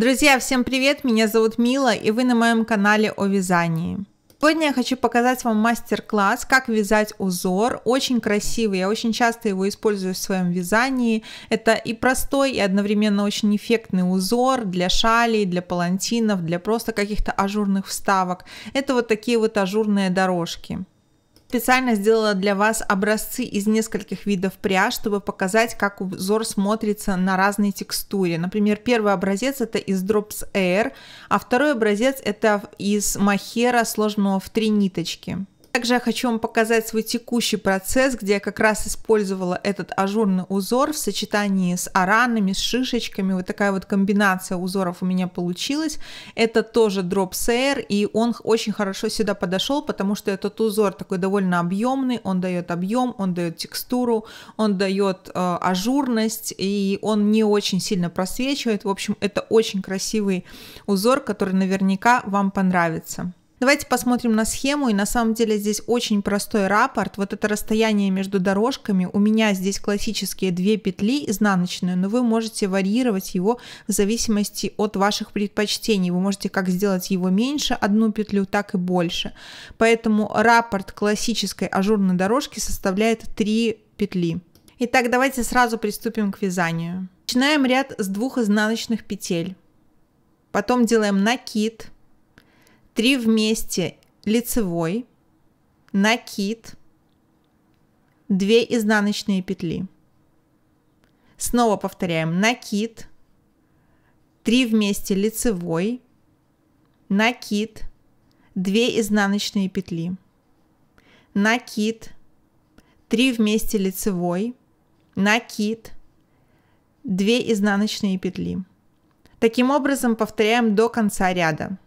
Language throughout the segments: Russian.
Друзья, всем привет! Меня зовут Мила и вы на моем канале о вязании. Сегодня я хочу показать вам мастер-класс, как вязать узор. Очень красивый, я очень часто его использую в своем вязании. Это и простой, и одновременно очень эффектный узор для шалей, для палантинов, для просто каких-то ажурных вставок. Это вот такие вот ажурные дорожки. Специально сделала для вас образцы из нескольких видов пряж, чтобы показать, как узор смотрится на разной текстуре. Например, первый образец это из Drops Air, а второй образец это из махера, сложенного в три ниточки. Также я хочу вам показать свой текущий процесс, где я как раз использовала этот ажурный узор в сочетании с аранами, с шишечками. Вот такая вот комбинация узоров у меня получилась. Это тоже Drop сейр, и он очень хорошо сюда подошел, потому что этот узор такой довольно объемный, он дает объем, он дает текстуру, он дает э, ажурность, и он не очень сильно просвечивает. В общем, это очень красивый узор, который наверняка вам понравится. Давайте посмотрим на схему, и на самом деле здесь очень простой раппорт. Вот это расстояние между дорожками. У меня здесь классические две петли изнаночные, но вы можете варьировать его в зависимости от ваших предпочтений. Вы можете как сделать его меньше одну петлю, так и больше. Поэтому раппорт классической ажурной дорожки составляет 3 петли. Итак, давайте сразу приступим к вязанию. Начинаем ряд с двух изнаночных петель. Потом делаем накид три вместе лицевой, накид, две изнаночные петли. Снова повторяем накид, три вместе лицевой, накид, две изнаночные петли. Накид, три вместе лицевой, накид, две изнаночные петли. Таким образом повторяем до конца ряда.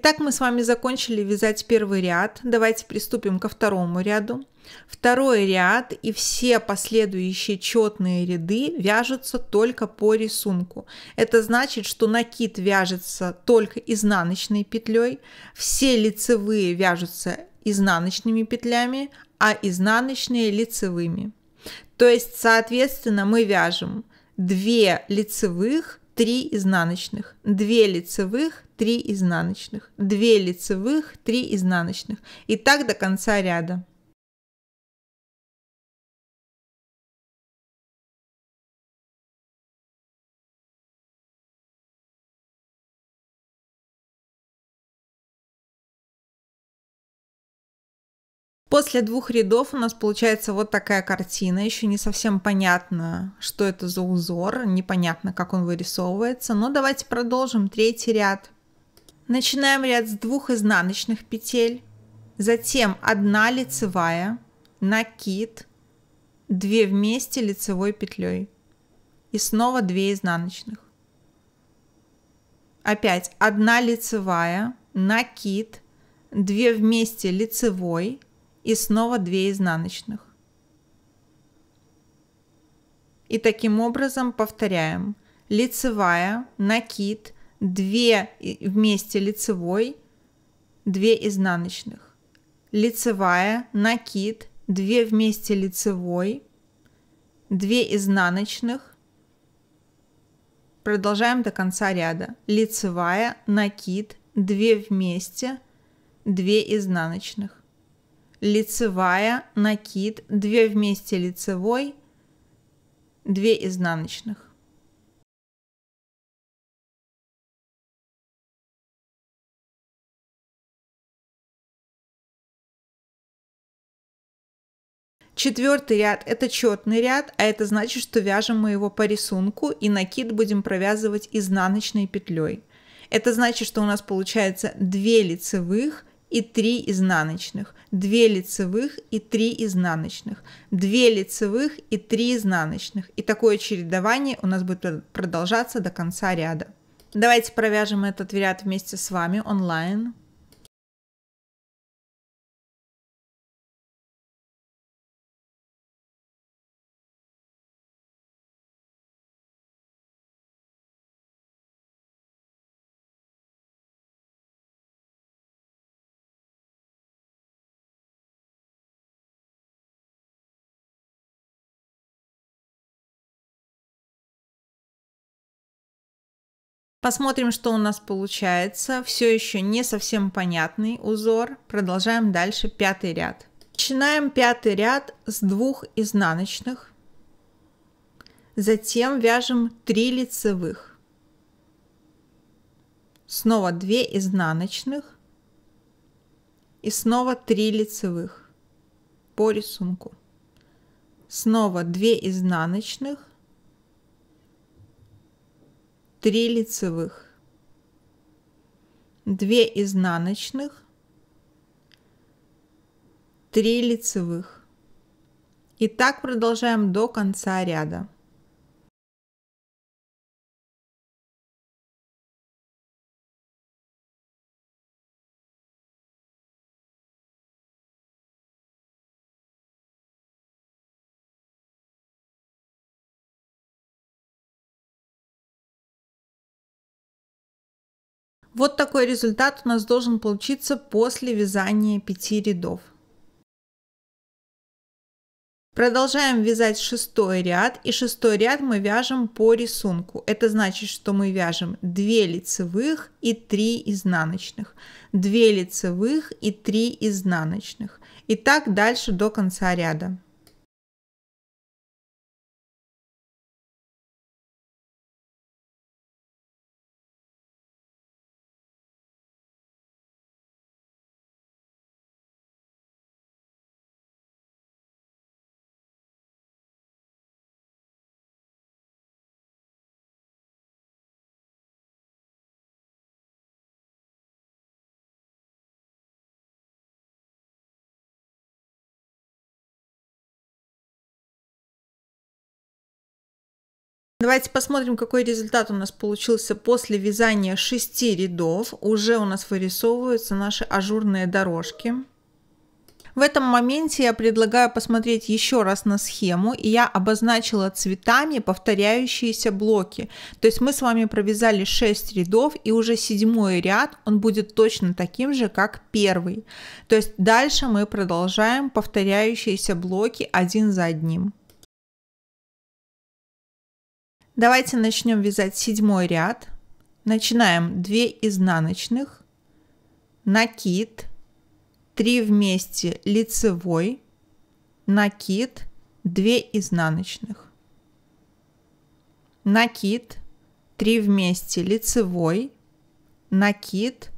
Итак, мы с вами закончили вязать первый ряд. Давайте приступим ко второму ряду. Второй ряд и все последующие четные ряды вяжутся только по рисунку. Это значит, что накид вяжется только изнаночной петлей, все лицевые вяжутся изнаночными петлями, а изнаночные лицевыми. То есть, соответственно, мы вяжем 2 лицевых 3 изнаночных, 2 лицевых, 3 изнаночных, 2 лицевых, 3 изнаночных. И так до конца ряда. После двух рядов у нас получается вот такая картина. Еще не совсем понятно, что это за узор, непонятно, как он вырисовывается. Но давайте продолжим третий ряд. Начинаем ряд с двух изнаночных петель, затем одна лицевая, накид, две вместе лицевой петлей и снова две изнаночных. Опять одна лицевая, накид, две вместе лицевой, и снова две изнаночных. И таким образом повторяем. Лицевая, накид, две вместе лицевой, две изнаночных. Лицевая, накид, две вместе лицевой, две изнаночных. Продолжаем до конца ряда. Лицевая, накид, две вместе, две изнаночных лицевая, накид, 2 вместе лицевой, 2 изнаночных. Четвертый ряд – это четный ряд, а это значит, что вяжем мы его по рисунку и накид будем провязывать изнаночной петлей. Это значит, что у нас получается 2 лицевых, и 3 изнаночных, 2 лицевых и 3 изнаночных, 2 лицевых и 3 изнаночных. И такое чередование у нас будет продолжаться до конца ряда. Давайте провяжем этот ряд вместе с вами онлайн. Посмотрим, что у нас получается. Все еще не совсем понятный узор. Продолжаем дальше пятый ряд. Начинаем пятый ряд с двух изнаночных. Затем вяжем 3 лицевых. Снова 2 изнаночных. И снова 3 лицевых по рисунку. Снова 2 изнаночных 3 лицевых, 2 изнаночных, 3 лицевых. И так продолжаем до конца ряда. Вот такой результат у нас должен получиться после вязания 5 рядов. Продолжаем вязать шестой ряд, и шестой ряд мы вяжем по рисунку. Это значит, что мы вяжем 2 лицевых и 3 изнаночных. 2 лицевых и 3 изнаночных. И так дальше до конца ряда. Давайте посмотрим, какой результат у нас получился после вязания 6 рядов. Уже у нас вырисовываются наши ажурные дорожки. В этом моменте я предлагаю посмотреть еще раз на схему, и я обозначила цветами повторяющиеся блоки. То есть мы с вами провязали 6 рядов, и уже седьмой ряд, он будет точно таким же, как первый. То есть дальше мы продолжаем повторяющиеся блоки один за одним. Давайте начнем вязать седьмой ряд. Начинаем 2 изнаночных, накид, 3 вместе лицевой, накид, 2 изнаночных, накид, 3 вместе лицевой, накид,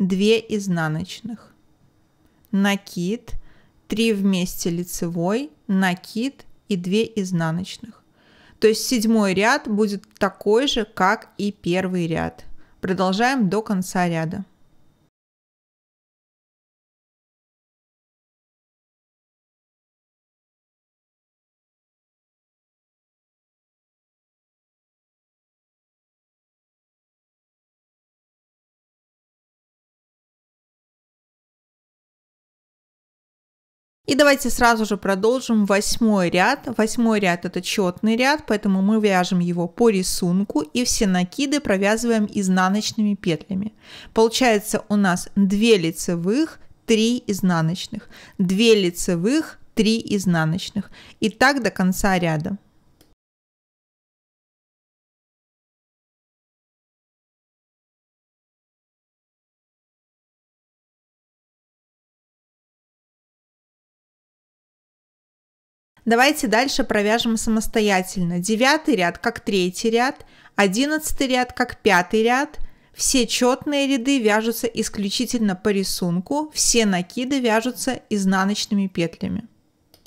2 изнаночных, накид, 3 вместе лицевой, накид и 2 изнаночных. То есть седьмой ряд будет такой же, как и первый ряд. Продолжаем до конца ряда. И давайте сразу же продолжим восьмой ряд. Восьмой ряд это четный ряд, поэтому мы вяжем его по рисунку и все накиды провязываем изнаночными петлями. Получается у нас 2 лицевых, 3 изнаночных, 2 лицевых, 3 изнаночных и так до конца ряда. Давайте дальше провяжем самостоятельно. Девятый ряд как третий ряд, одиннадцатый ряд как пятый ряд. Все четные ряды вяжутся исключительно по рисунку, все накиды вяжутся изнаночными петлями.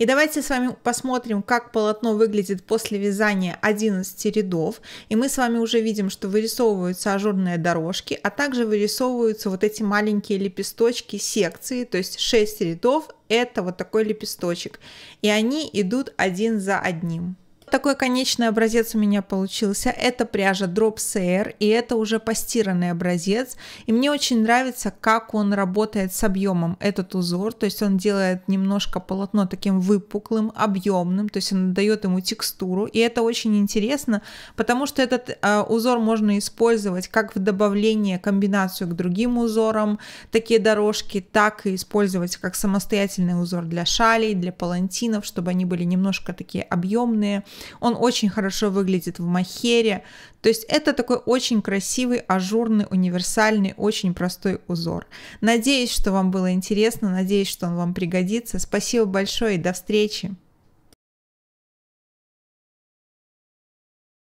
И давайте с вами посмотрим, как полотно выглядит после вязания 11 рядов. И мы с вами уже видим, что вырисовываются ажурные дорожки, а также вырисовываются вот эти маленькие лепесточки секции, то есть 6 рядов это вот такой лепесточек. И они идут один за одним. Такой конечный образец у меня получился. Это пряжа Drop CR, и это уже постиранный образец. И мне очень нравится, как он работает с объемом, этот узор. То есть он делает немножко полотно таким выпуклым, объемным, то есть он дает ему текстуру. И это очень интересно, потому что этот э, узор можно использовать как в добавлении комбинацию к другим узорам, такие дорожки, так и использовать как самостоятельный узор для шалей, для палантинов, чтобы они были немножко такие объемные. Он очень хорошо выглядит в махере. То есть это такой очень красивый, ажурный, универсальный, очень простой узор. Надеюсь, что вам было интересно. Надеюсь, что он вам пригодится. Спасибо большое и до встречи.